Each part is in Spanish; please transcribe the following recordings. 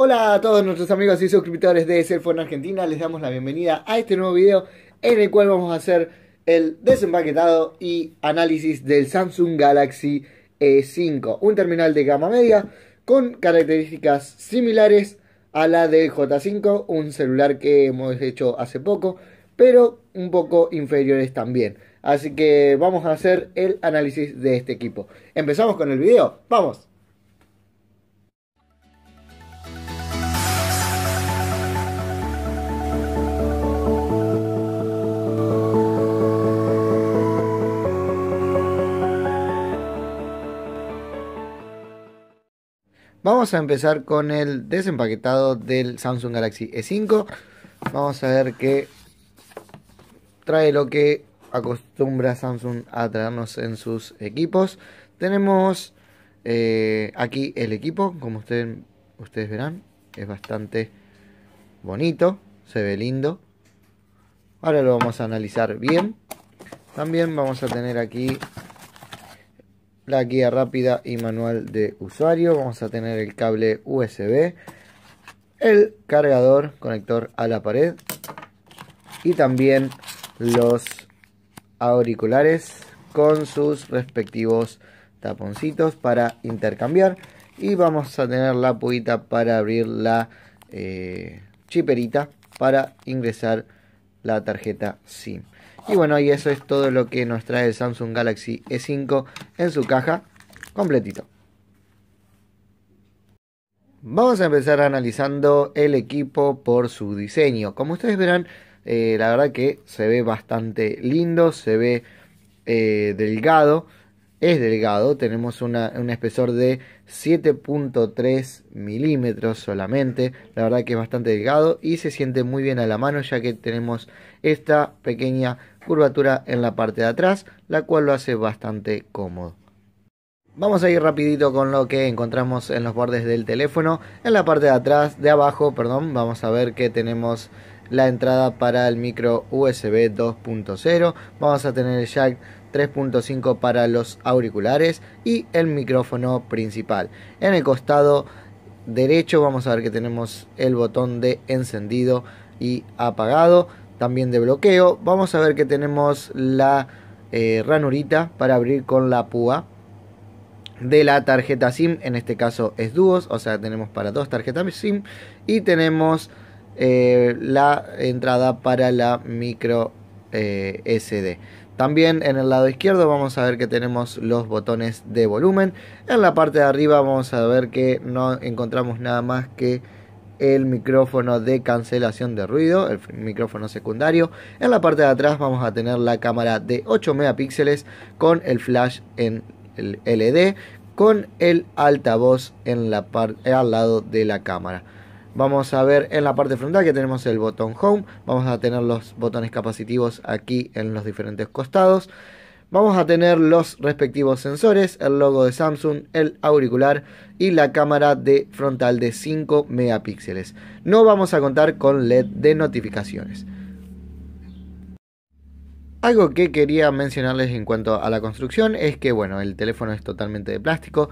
Hola a todos nuestros amigos y suscriptores de Cellphone Argentina, les damos la bienvenida a este nuevo video en el cual vamos a hacer el desempaquetado y análisis del Samsung Galaxy E5, un terminal de gama media con características similares a la del J5, un celular que hemos hecho hace poco, pero un poco inferiores también. Así que vamos a hacer el análisis de este equipo. ¿Empezamos con el video? ¡Vamos! Vamos a empezar con el desempaquetado del Samsung Galaxy E5. Vamos a ver qué trae lo que acostumbra Samsung a traernos en sus equipos. Tenemos eh, aquí el equipo, como ustedes ustedes verán, es bastante bonito, se ve lindo. Ahora lo vamos a analizar bien. También vamos a tener aquí la guía rápida y manual de usuario. Vamos a tener el cable USB, el cargador, conector a la pared y también los auriculares con sus respectivos taponcitos para intercambiar y vamos a tener la puita para abrir la eh, chiperita para ingresar la tarjeta SIM. Y bueno, y eso es todo lo que nos trae el Samsung Galaxy E5 en su caja completito. Vamos a empezar analizando el equipo por su diseño. Como ustedes verán, eh, la verdad que se ve bastante lindo, se ve eh, delgado es delgado, tenemos un espesor de 7.3 milímetros solamente, la verdad que es bastante delgado y se siente muy bien a la mano ya que tenemos esta pequeña curvatura en la parte de atrás, la cual lo hace bastante cómodo. Vamos a ir rapidito con lo que encontramos en los bordes del teléfono. En la parte de atrás, de abajo, perdón, vamos a ver que tenemos la entrada para el micro USB 2.0. Vamos a tener el jack 3.5 para los auriculares y el micrófono principal. En el costado derecho vamos a ver que tenemos el botón de encendido y apagado, también de bloqueo. Vamos a ver que tenemos la eh, ranurita para abrir con la púa de la tarjeta SIM, en este caso es dúos, o sea, tenemos para dos tarjetas SIM y tenemos eh, la entrada para la micro eh, SD. También en el lado izquierdo vamos a ver que tenemos los botones de volumen. En la parte de arriba vamos a ver que no encontramos nada más que el micrófono de cancelación de ruido, el micrófono secundario. En la parte de atrás vamos a tener la cámara de 8 megapíxeles con el flash en el LED, con el altavoz en la al lado de la cámara. Vamos a ver en la parte frontal que tenemos el botón Home. Vamos a tener los botones capacitivos aquí en los diferentes costados. Vamos a tener los respectivos sensores, el logo de Samsung, el auricular y la cámara de frontal de 5 megapíxeles. No vamos a contar con LED de notificaciones. Algo que quería mencionarles en cuanto a la construcción es que bueno, el teléfono es totalmente de plástico,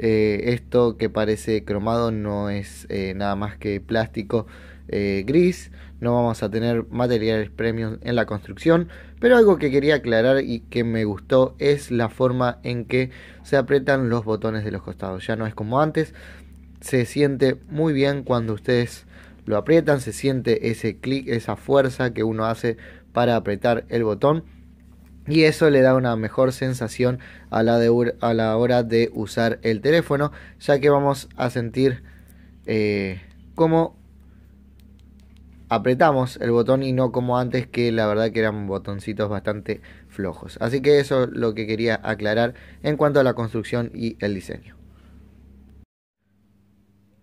eh, esto que parece cromado no es eh, nada más que plástico eh, gris. No vamos a tener materiales premium en la construcción. Pero algo que quería aclarar y que me gustó es la forma en que se apretan los botones de los costados. Ya no es como antes. Se siente muy bien cuando ustedes lo aprietan. Se siente ese clic, esa fuerza que uno hace para apretar el botón y eso le da una mejor sensación a la, a la hora de usar el teléfono, ya que vamos a sentir eh, cómo apretamos el botón y no como antes que la verdad que eran botoncitos bastante flojos. Así que eso es lo que quería aclarar en cuanto a la construcción y el diseño.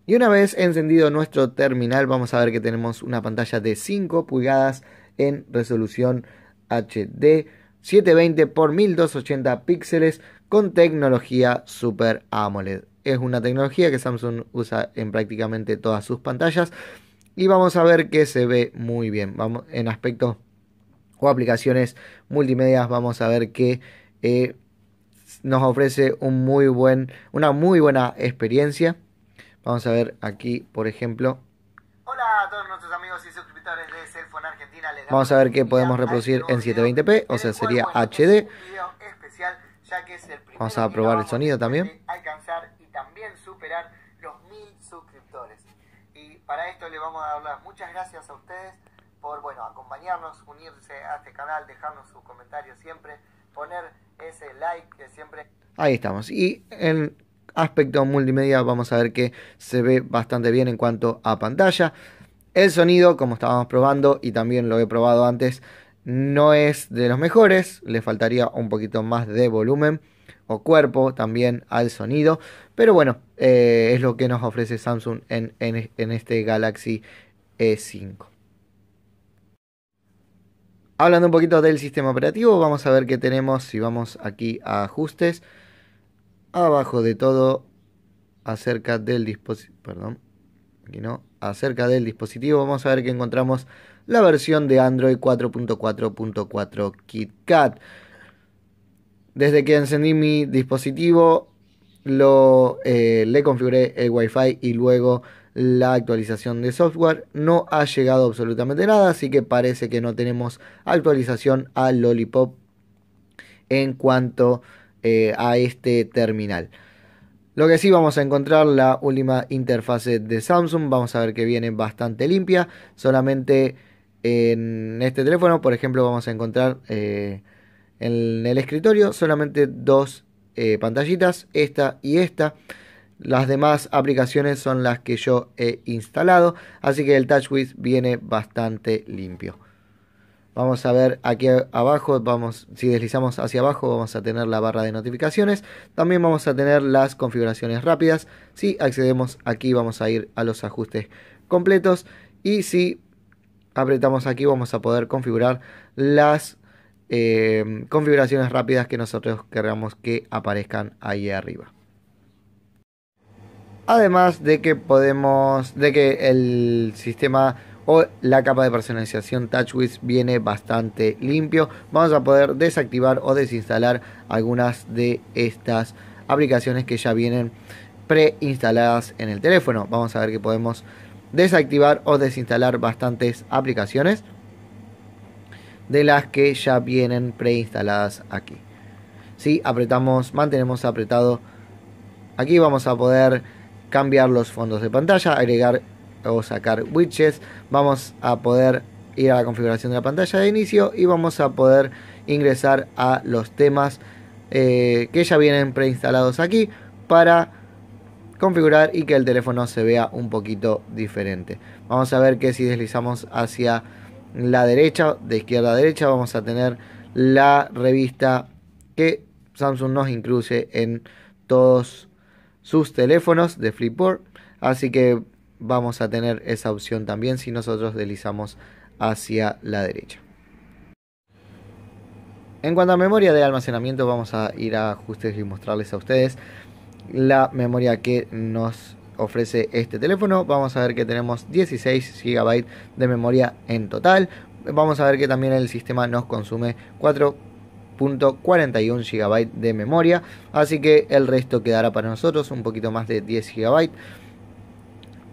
Y una vez encendido nuestro terminal vamos a ver que tenemos una pantalla de 5 pulgadas en resolución HD 720 por 1280 píxeles con tecnología Super AMOLED. Es una tecnología que Samsung usa en prácticamente todas sus pantallas y vamos a ver que se ve muy bien. Vamos, en aspectos o aplicaciones multimedias vamos a ver que eh, nos ofrece una muy buena experiencia. Vamos a ver aquí, por ejemplo, Vamos a ver qué podemos reproducir en 720p, o sea, sería HD. Vamos a probar el sonido también. Alcanzar y también superar los mil suscriptores. Y para esto le vamos a dar muchas gracias a ustedes por bueno, acompañarnos, unirse a este canal, dejarnos sus comentarios siempre, poner ese like que siempre. Ahí estamos. Y en aspecto multimedia vamos a ver que se ve bastante bien en cuanto a pantalla. El sonido, como estábamos probando y también lo he probado antes, no es de los mejores, le faltaría un poquito más de volumen o cuerpo también al sonido, pero bueno, eh, es lo que nos ofrece Samsung en, en este Galaxy E5. Hablando un poquito del sistema operativo, vamos a ver qué tenemos si vamos aquí a ajustes. Abajo de todo, acerca del dispositivo, perdón, acerca del dispositivo, vamos a ver que encontramos la versión de Android 4.4.4 KitKat. Desde que encendí mi dispositivo, lo, eh, le configuré el Wi-Fi y luego la actualización de software. No ha llegado absolutamente nada, así que parece que no tenemos actualización a Lollipop en cuanto eh, a este terminal. Lo que sí vamos a encontrar la última interfase de Samsung, vamos a ver que viene bastante limpia, solamente en este teléfono, por ejemplo, vamos a encontrar eh, en el escritorio solamente dos eh, pantallitas, esta y esta. Las demás aplicaciones son las que yo he instalado, así que el TouchWiz viene bastante limpio. Vamos a ver aquí abajo, vamos, si deslizamos hacia abajo vamos a tener la barra de notificaciones. También vamos a tener las configuraciones rápidas. Si accedemos aquí vamos a ir a los ajustes completos. Y si apretamos aquí vamos a poder configurar las em, configuraciones rápidas que nosotros queramos que aparezcan ahí arriba. Además de que podemos, de que el sistema o la capa de personalización TouchWiz viene bastante limpio. Vamos a poder desactivar o desinstalar algunas de estas aplicaciones que ya vienen preinstaladas en el teléfono. Vamos a ver que podemos desactivar o desinstalar bastantes aplicaciones de las que ya vienen preinstaladas aquí. Si apretamos, mantenemos apretado aquí, vamos a poder cambiar los fondos de pantalla, agregar o sacar widgets, vamos a poder ir a la configuración de la pantalla de inicio y vamos a poder ingresar a los temas eh, que ya vienen preinstalados aquí para configurar y que el teléfono se vea un poquito diferente. Vamos a ver que si deslizamos hacia la derecha, de izquierda a derecha, vamos a tener la revista que Samsung nos incluye en todos sus teléfonos de Flipboard. Así que vamos a tener esa opción también si nosotros deslizamos hacia la derecha. En cuanto a memoria de almacenamiento, vamos a ir a ajustes y mostrarles a ustedes la memoria que nos ofrece este teléfono. Vamos a ver que tenemos 16 GB de memoria en total. Vamos a ver que también el sistema nos consume 4.41 GB de memoria, así que el resto quedará para nosotros un poquito más de 10 GB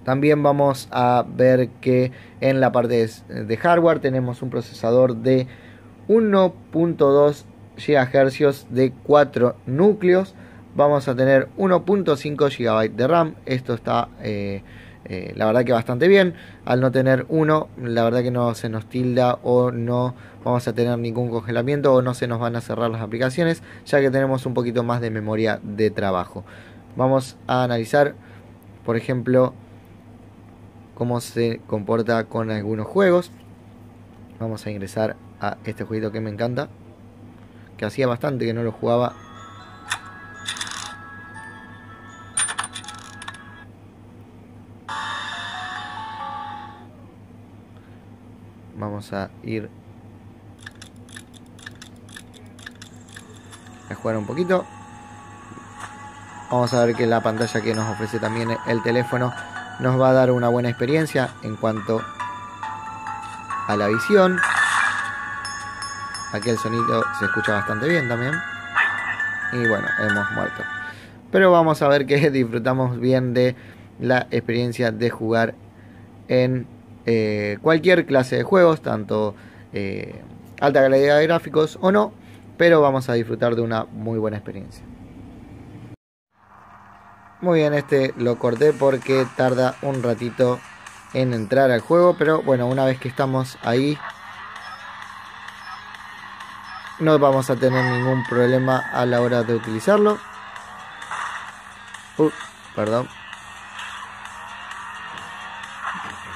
también vamos a ver que en la parte de hardware tenemos un procesador de 1.2 GHz de 4 núcleos. Vamos a tener 1.5 GB de RAM. Esto está eh, eh, la verdad que bastante bien. Al no tener uno, la verdad que no se nos tilda o no vamos a tener ningún congelamiento o no se nos van a cerrar las aplicaciones, ya que tenemos un poquito más de memoria de trabajo. Vamos a analizar, por ejemplo, cómo se comporta con algunos juegos. Vamos a ingresar a este jueguito que me encanta. Que hacía bastante que no lo jugaba. Vamos a ir a jugar un poquito. Vamos a ver que la pantalla que nos ofrece también el teléfono nos va a dar una buena experiencia en cuanto a la visión. Aquí el sonido se escucha bastante bien también. Y bueno, hemos muerto. Pero vamos a ver que disfrutamos bien de la experiencia de jugar en eh, cualquier clase de juegos, tanto eh, alta calidad de gráficos o no. Pero vamos a disfrutar de una muy buena experiencia. Muy bien, este lo corté porque tarda un ratito en entrar al juego, pero bueno, una vez que estamos ahí no vamos a tener ningún problema a la hora de utilizarlo. Uh, perdón.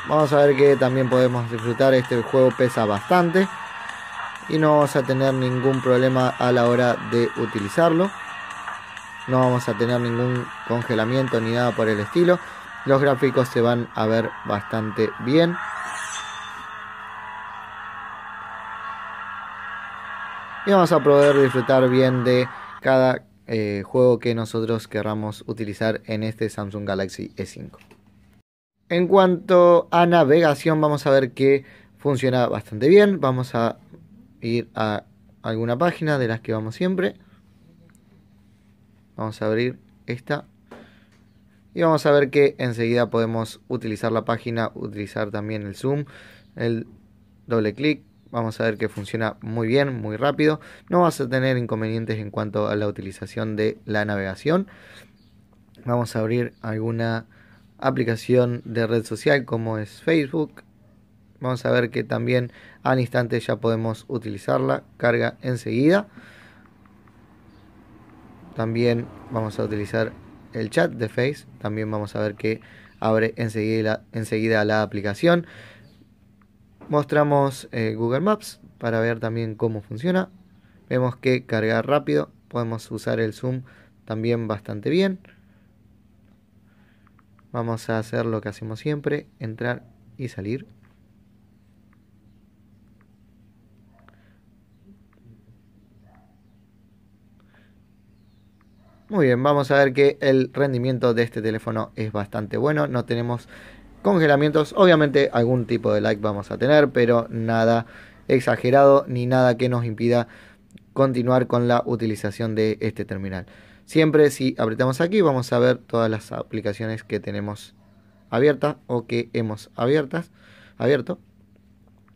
Vamos a ver que también podemos disfrutar, este juego pesa bastante y no vamos a tener ningún problema a la hora de utilizarlo no vamos a tener ningún congelamiento ni nada por el estilo. Los gráficos se van a ver bastante bien. Y vamos a poder disfrutar bien de cada eh, juego que nosotros querramos utilizar en este Samsung Galaxy E5. En cuanto a navegación, vamos a ver que funciona bastante bien. Vamos a ir a alguna página de las que vamos siempre. Vamos a abrir esta. Y vamos a ver que enseguida podemos utilizar la página, utilizar también el zoom, el doble clic. Vamos a ver que funciona muy bien, muy rápido. No vas a tener inconvenientes en cuanto a la utilización de la navegación. Vamos a abrir alguna aplicación de red social como es Facebook. Vamos a ver que también al instante ya podemos utilizarla. Carga enseguida. También vamos a utilizar el chat de Face. También vamos a ver que abre enseguida, la aplicación. Mostramos eh, Google Maps para ver también cómo funciona. Vemos que carga rápido. Podemos usar el zoom también bastante bien. Vamos a hacer lo que hacemos siempre, entrar y salir. Muy bien, vamos a ver que el rendimiento de este teléfono es bastante bueno. No tenemos congelamientos. Obviamente algún tipo de like vamos a tener, pero nada exagerado ni nada que nos impida continuar con la utilización de este terminal. Siempre si apretamos aquí vamos a ver todas las aplicaciones que tenemos abiertas o que hemos abiertas, abierto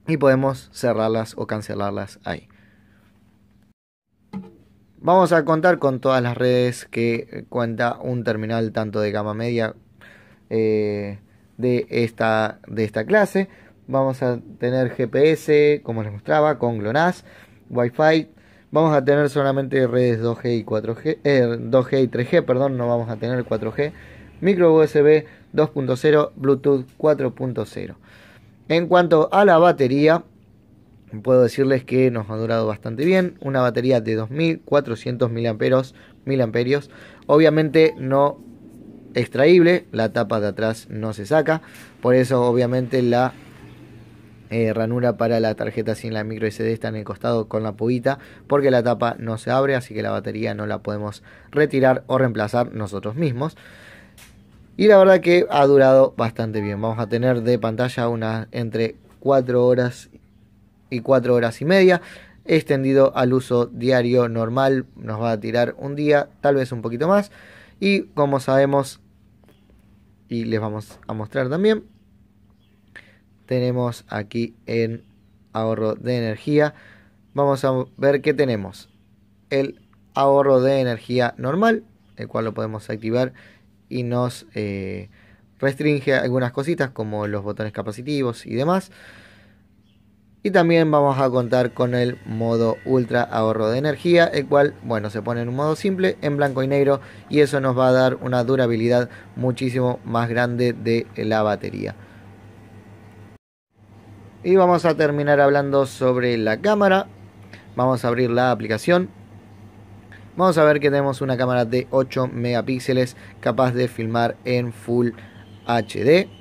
y podemos cerrarlas o cancelarlas ahí. Vamos a contar con todas las redes que eh, cuenta un terminal tanto de gama media eh, de, esta, de esta clase. Vamos a tener GPS, como les mostraba, con GLONASS, Wi-Fi. Vamos a tener solamente redes 2G y 4G, 2G eh, y 3G, perdón, no vamos a tener 4G. Micro USB 2.0, Bluetooth 4.0. En cuanto a la batería, puedo decirles que nos ha durado bastante bien. Una batería de 2400 mil amperios Obviamente no extraíble, la tapa de atrás no se saca. Por eso obviamente la eh, ranura para la tarjeta sin la micro SD está en el costado con la puita. porque la tapa no se abre, así que la batería no la podemos retirar o reemplazar nosotros mismos. Y la verdad que ha durado bastante bien. Vamos a tener de pantalla unas entre 4 horas y 4 horas y media. Extendido al uso diario normal, nos va a tirar un día, tal vez un poquito más. Y como sabemos, y les vamos a mostrar también, tenemos aquí en ahorro de energía, vamos a ver que tenemos. El ahorro de energía normal, el cual lo podemos activar y nos eh, restringe algunas cositas como los botones capacitivos y demás. Y también vamos a contar con el modo ultra ahorro de energía, el cual, bueno, se pone en un modo simple, en blanco y negro, y eso nos va a dar una durabilidad muchísimo más grande de la batería. Y vamos a terminar hablando sobre la cámara. Vamos a abrir la aplicación. Vamos a ver que tenemos una cámara de 8 megapíxeles capaz de filmar en Full HD.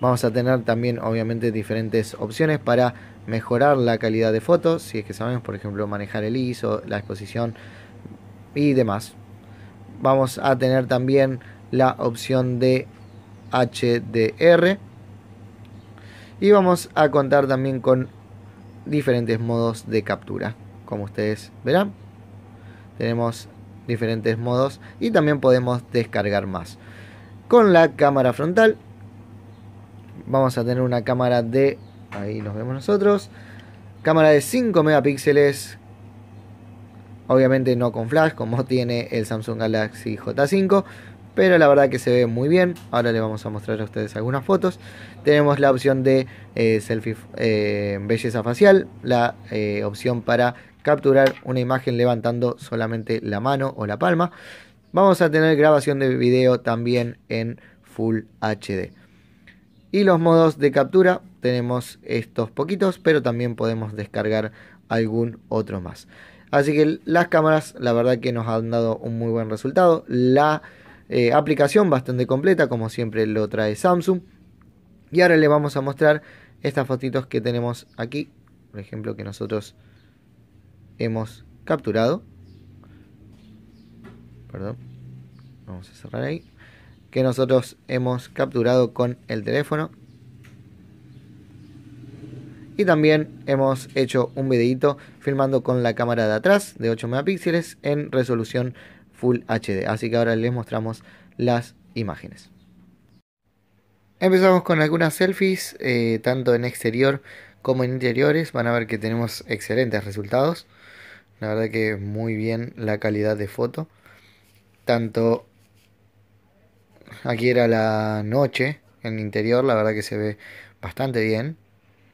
Vamos a tener también obviamente diferentes opciones para mejorar la calidad de fotos, si es que sabemos, por ejemplo, manejar el ISO, la exposición y demás. Vamos a tener también la opción de HDR y vamos a contar también con diferentes modos de captura, como ustedes verán. Tenemos diferentes modos y también podemos descargar más. Con la cámara frontal vamos a tener una cámara de, ahí nos vemos nosotros, cámara de 5 megapíxeles, obviamente no con flash como tiene el Samsung Galaxy J5, pero la verdad que se ve muy bien. Ahora le vamos a mostrar a ustedes algunas fotos. Tenemos la opción de eh, selfie eh, belleza facial, la eh, opción para capturar una imagen levantando solamente la mano o la palma. Vamos a tener grabación de video también en Full HD. Y los modos de captura, tenemos estos poquitos, pero también podemos descargar algún otro más. Así que las cámaras, la verdad que nos han dado un muy buen resultado. La eh, aplicación bastante completa, como siempre lo trae Samsung. Y ahora le vamos a mostrar estas fotitos que tenemos aquí. Por ejemplo, que nosotros hemos capturado. Perdón. Vamos a cerrar ahí que nosotros hemos capturado con el teléfono. Y también hemos hecho un videito filmando con la cámara de atrás de 8 megapíxeles en resolución Full HD. Así que ahora les mostramos las imágenes. Empezamos con algunas selfies, eh, tanto en exterior como en interiores. Van a ver que tenemos excelentes resultados. La verdad que muy bien la calidad de foto. Tanto Aquí era la noche en el interior, la verdad que se ve bastante bien,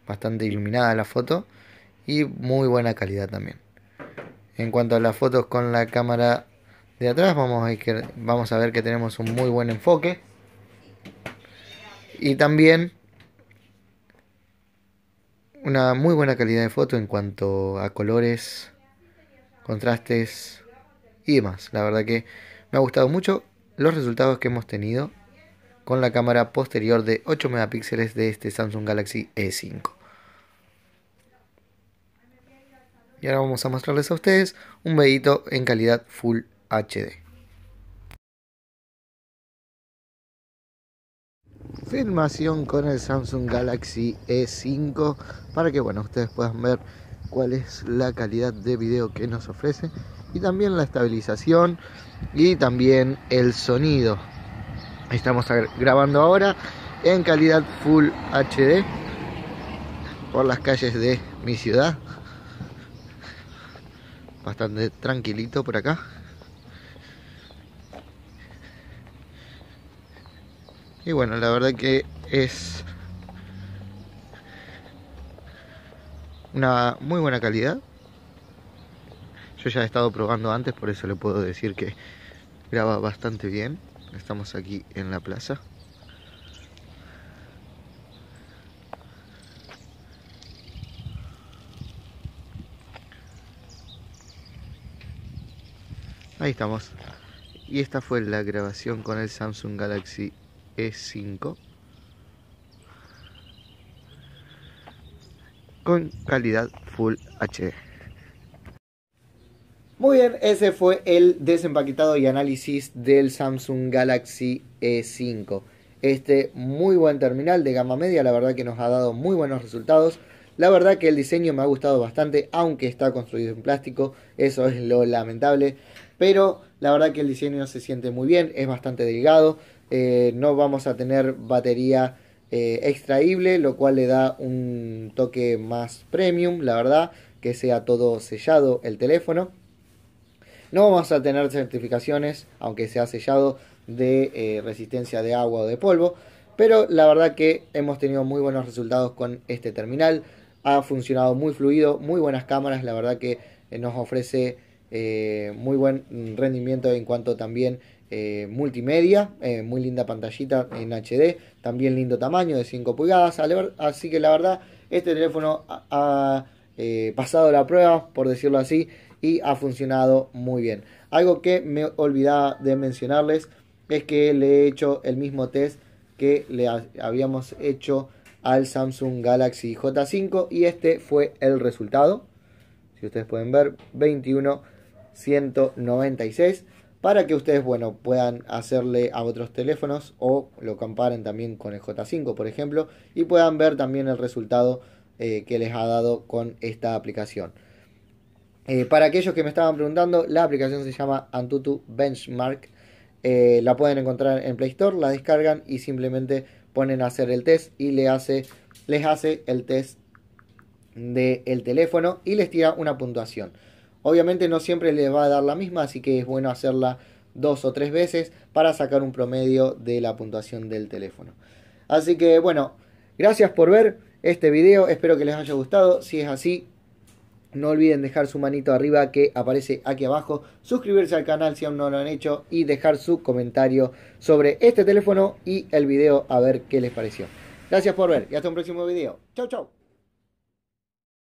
bastante iluminada la foto y muy buena calidad también. En cuanto a las fotos con la cámara de atrás, vamos a, vamos a ver que tenemos un muy buen enfoque. Y también una muy buena calidad de foto en cuanto a colores, contrastes y demás. La verdad que me ha gustado mucho los resultados que hemos tenido con la cámara posterior de 8 megapíxeles de este Samsung Galaxy E5. Y ahora vamos a mostrarles a ustedes un videito en calidad Full HD. Filmación con el Samsung Galaxy E5 para que bueno ustedes puedan ver cuál es la calidad de video que nos ofrece y también la estabilización y también el sonido. Estamos grabando ahora en calidad Full HD por las calles de mi ciudad. Bastante tranquilito por acá. Y bueno, la verdad que es una muy buena calidad. Yo ya he estado probando antes, por eso le puedo decir que graba bastante bien. Estamos aquí en la plaza. Ahí estamos. Y esta fue la grabación con el Samsung Galaxy E5. Con calidad Full HD ese fue el desempaquetado y análisis del Samsung Galaxy E5. Este muy buen terminal de gama media, la verdad que nos ha dado muy buenos resultados. La verdad que el diseño me ha gustado bastante, aunque está construido en plástico, eso es lo lamentable. Pero la verdad que el diseño se siente muy bien, es bastante delgado, eh, no vamos a tener batería eh, extraíble, lo cual le da un toque más premium, la verdad, que sea todo sellado el teléfono. No vamos a tener certificaciones, aunque sea sellado, de eh, resistencia de agua o de polvo. Pero la verdad que hemos tenido muy buenos resultados con este terminal. Ha funcionado muy fluido, muy buenas cámaras. La verdad que eh, nos ofrece eh, muy buen rendimiento en cuanto también multimedia, muy linda pantallita en HD, también lindo tamaño de 5 pulgadas, así que la verdad este teléfono ha, pasado la prueba, por decirlo así, y ha funcionado muy bien. Algo que me olvidaba de mencionarles es que le he hecho el mismo test que le habíamos hecho al Samsung Galaxy J5 y este fue el resultado. Si ustedes pueden ver, 21 196 para que ustedes bueno, puedan hacerle a otros teléfonos o lo comparen también con el J5 por ejemplo y puedan ver también el resultado eh, que les ha dado con esta aplicación. Eh, para aquellos que me estaban preguntando, la aplicación se llama Antutu Benchmark. Eh, la pueden encontrar en Play Store, la descargan y simplemente ponen a hacer el test y le hace, les hace el test del teléfono y les tira una puntuación. Obviamente no siempre les va a dar la misma, así que es bueno hacerla dos o tres veces para sacar un promedio de la puntuación del teléfono. Así que bueno, gracias por ver este video, espero que les haya gustado, si es así no olviden dejar su manito arriba que aparece aquí abajo, suscribirse al canal si aún no lo han hecho y dejar su comentario sobre este teléfono y el video a ver qué les pareció. Gracias por ver y hasta un próximo video. Chau, chau.